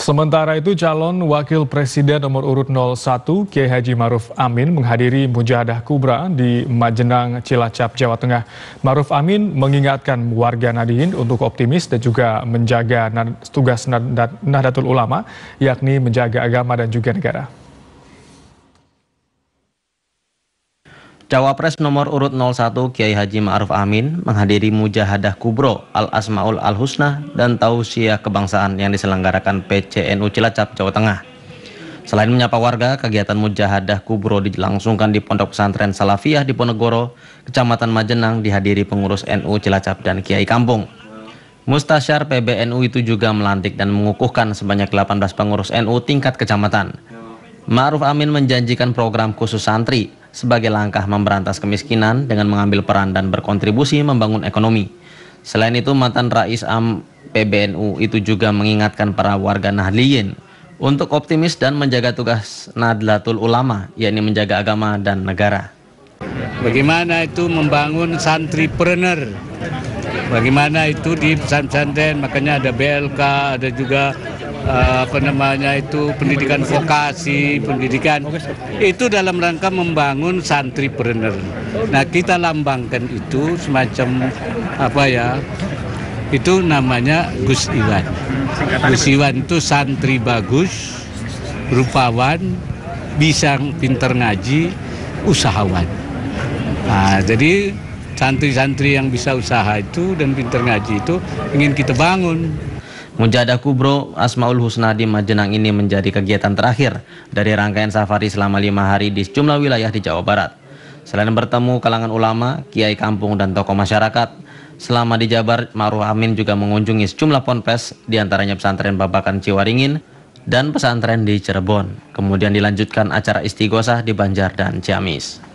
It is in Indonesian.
Sementara itu calon wakil presiden nomor urut 01 KH Haji Maruf Amin menghadiri Mujahadah Kubra di Majenang, Cilacap, Jawa Tengah. Maruf Amin mengingatkan warga Nadiin untuk optimis dan juga menjaga tugas Nahdlatul Ulama yakni menjaga agama dan juga negara. Cawapres nomor urut 01 Kiai Haji Ma'ruf Amin menghadiri Mujahadah Kubro Al-Asma'ul Al-Husna dan Tausiah Kebangsaan yang diselenggarakan PCNU Cilacap, Jawa Tengah. Selain menyapa warga, kegiatan Mujahadah Kubro dilangsungkan di Pondok Pesantren Salafiyah di Ponegoro, Kecamatan Majenang dihadiri pengurus NU Cilacap dan Kiai Kampung. Mustasyar PBNU itu juga melantik dan mengukuhkan sebanyak 18 pengurus NU tingkat kecamatan. Ma'ruf Amin menjanjikan program khusus santri sebagai langkah memberantas kemiskinan dengan mengambil peran dan berkontribusi membangun ekonomi. Selain itu, mantan Rais Am PBNU itu juga mengingatkan para warga Nahdliyin untuk optimis dan menjaga tugas Nadlatul Ulama, yakni menjaga agama dan negara. Bagaimana itu membangun santripreneur? Bagaimana itu di pesantren? Makanya ada BLK, ada juga Eh, apa namanya itu pendidikan vokasi, pendidikan itu dalam rangka membangun santri berener. Nah kita lambangkan itu semacam apa ya? Itu namanya Gus Iwan. Gus Iwan itu santri bagus, rupawan, bisa pinter ngaji, usahawan. Nah, jadi santri-santri yang bisa usaha itu dan pinter ngaji itu ingin kita bangun Mujadah Kubro Asmaul Husna di Majenang ini menjadi kegiatan terakhir dari rangkaian safari selama lima hari di sejumlah wilayah di Jawa Barat. Selain bertemu kalangan ulama, kiai kampung dan tokoh masyarakat, selama di Jabar, Maruf Amin juga mengunjungi sejumlah ponpes, diantaranya pesantren Babakan Ciwaringin dan pesantren di Cirebon. Kemudian dilanjutkan acara istighosah di Banjar dan Ciamis.